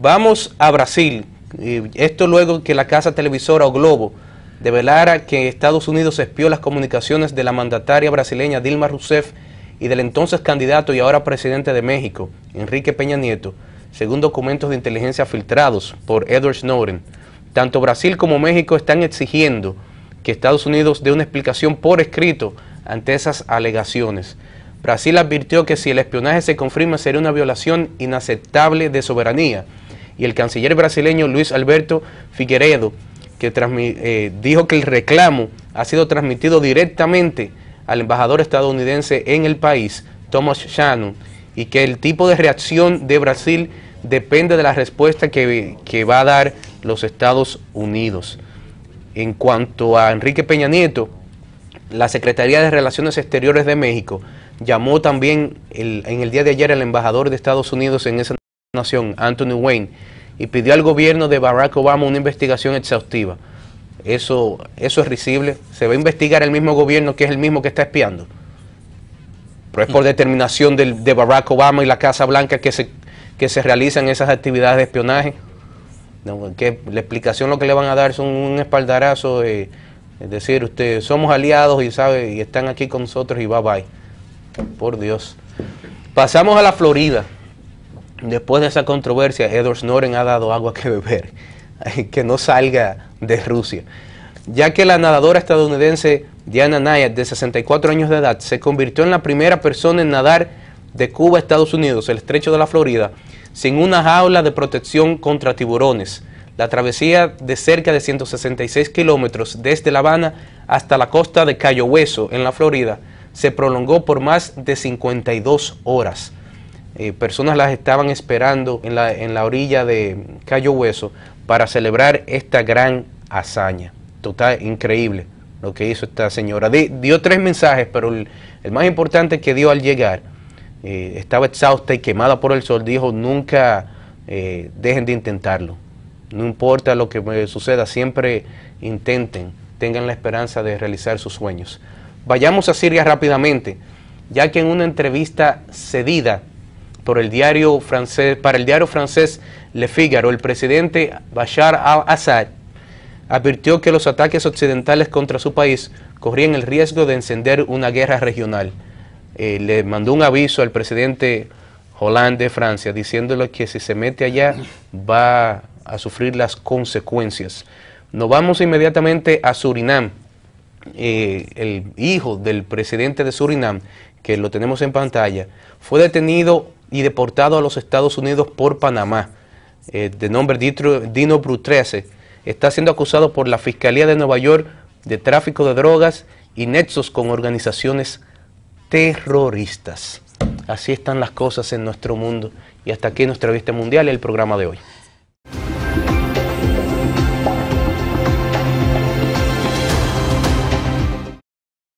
Vamos a Brasil. Esto luego que la casa televisora o Globo develara que Estados Unidos espió las comunicaciones de la mandataria brasileña Dilma Rousseff y del entonces candidato y ahora presidente de México, Enrique Peña Nieto, según documentos de inteligencia filtrados por Edward Snowden. Tanto Brasil como México están exigiendo que Estados Unidos dé una explicación por escrito ante esas alegaciones. Brasil advirtió que si el espionaje se confirma sería una violación inaceptable de soberanía y el canciller brasileño Luis Alberto Figueredo, que eh, dijo que el reclamo ha sido transmitido directamente al embajador estadounidense en el país, Thomas Shannon, y que el tipo de reacción de Brasil depende de la respuesta que, va a dar los Estados Unidos. En cuanto a Enrique Peña Nieto, la Secretaría de Relaciones Exteriores de México llamó también en el día de ayer al embajador de Estados Unidos en esa Nación, Anthony Wayne, y pidió al gobierno de Barack Obama una investigación exhaustiva. Eso, eso es risible. Se va a investigar el mismo gobierno que es el mismo que está espiando. Pero es por mm. determinación de Barack Obama y la Casa Blanca que se, que se realizan esas actividades de espionaje. que la explicación lo que le van a dar son un, espaldarazo, es decir, ustedes somos aliados y sabe, y están aquí con nosotros y bye bye. Por Dios. Pasamos a la Florida después de esa controversia, Edward Snowden ha dado agua que beber, que no salga de Rusia, ya que la nadadora estadounidense Diana Nayat, de 64 años de edad, se convirtió en la primera persona en nadar de Cuba a Estados Unidos, el estrecho de la Florida, sin una jaula de protección contra tiburones. La travesía de cerca de 166 kilómetros desde La Habana hasta la costa de Cayo Hueso, en la Florida, se prolongó por más de 52 horas. Eh, personas las estaban esperando en la, orilla de Cayo Hueso para celebrar esta gran hazaña. Total, increíble lo que hizo esta señora. dio tres mensajes, pero el, más importante que dio al llegar, eh, estaba exhausta y quemada por el sol, dijo, nunca eh, dejen de intentarlo. No importa lo que me suceda, siempre intenten, tengan la esperanza de realizar sus sueños. Vayamos a Siria rápidamente, ya que en una entrevista cedida el diario francés, para el diario francés Le Figaro, el presidente Bashar al-Assad advirtió que los ataques occidentales contra su país corrían el riesgo de encender una guerra regional. Eh, le mandó un aviso al presidente Hollande de Francia, diciéndole que si se mete allá va a sufrir las consecuencias. Nos vamos inmediatamente a Surinam. Eh, el hijo del presidente de Surinam, que lo tenemos en pantalla, fue detenido y deportado a los Estados Unidos por Panamá, eh, de nombre Dino Brutrese, está siendo acusado por la Fiscalía de Nueva York de tráfico de drogas y nexos con organizaciones terroristas. Así están las cosas en nuestro mundo. Y hasta aquí nuestra vista mundial, el programa de hoy.